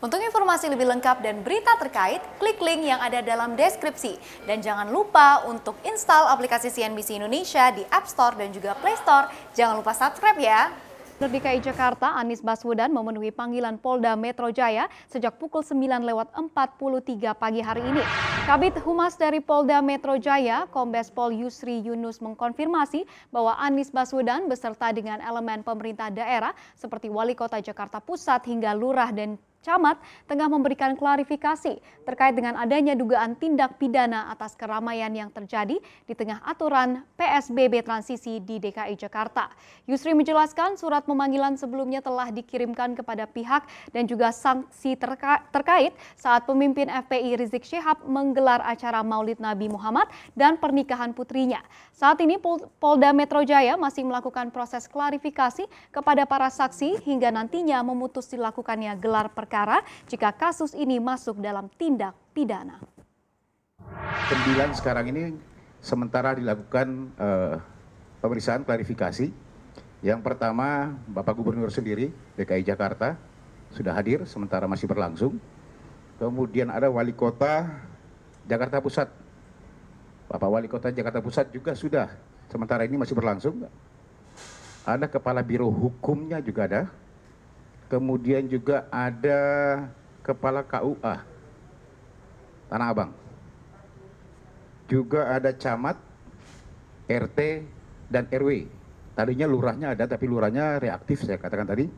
Untuk informasi lebih lengkap dan berita terkait, klik link yang ada dalam deskripsi. Dan jangan lupa untuk install aplikasi CNBC Indonesia di App Store dan juga Play Store. Jangan lupa subscribe ya. Gubernur DKI Jakarta Anies Baswedan memenuhi panggilan Polda Metro Jaya sejak pukul 9 lewat 43 pagi hari ini. Kabit Humas dari Polda Metro Jaya, Kombes Pol Yusri Yunus mengkonfirmasi bahwa Anies Baswedan beserta dengan elemen pemerintah daerah seperti Wali Kota Jakarta Pusat hingga Lurah dan Camat tengah memberikan klarifikasi terkait dengan adanya dugaan tindak pidana atas keramaian yang terjadi di tengah aturan PSBB transisi di DKI Jakarta. Yusri menjelaskan surat pemanggilan sebelumnya telah dikirimkan kepada pihak dan juga sanksi terka terkait saat pemimpin FPI Rizik Syihab menggelar acara Maulid Nabi Muhammad dan pernikahan putrinya. Saat ini Pol Polda Metro Jaya masih melakukan proses klarifikasi kepada para saksi hingga nantinya memutus dilakukannya gelar perkara perkara jika kasus ini masuk dalam tindak pidana. Sembilan sekarang ini sementara dilakukan uh, pemeriksaan klarifikasi. Yang pertama, Bapak Gubernur sendiri DKI Jakarta sudah hadir sementara masih berlangsung. Kemudian ada Wali Kota Jakarta Pusat. Bapak Wali Kota Jakarta Pusat juga sudah sementara ini masih berlangsung. Ada Kepala Biro Hukumnya juga ada kemudian juga ada kepala KUA Tanah Abang. Juga ada camat, RT, dan RW. Tadinya lurahnya ada, tapi lurahnya reaktif saya katakan tadi.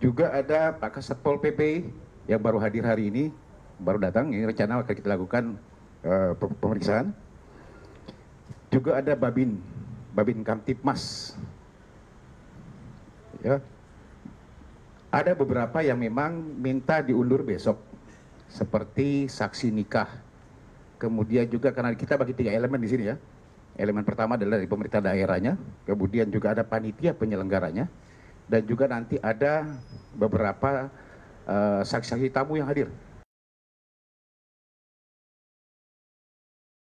Juga ada Pak Kasatpol PP yang baru hadir hari ini, baru datang. Ini rencana akan kita lakukan uh, pemeriksaan. Juga ada Babin, Babin Kamtipmas. Ya, ada beberapa yang memang minta diundur besok, seperti saksi nikah. Kemudian juga karena kita bagi tiga elemen di sini ya. Elemen pertama adalah dari pemerintah daerahnya, kemudian juga ada panitia penyelenggaranya, dan juga nanti ada beberapa eh, saksi-saksi uh, saksi -saksi tamu yang hadir.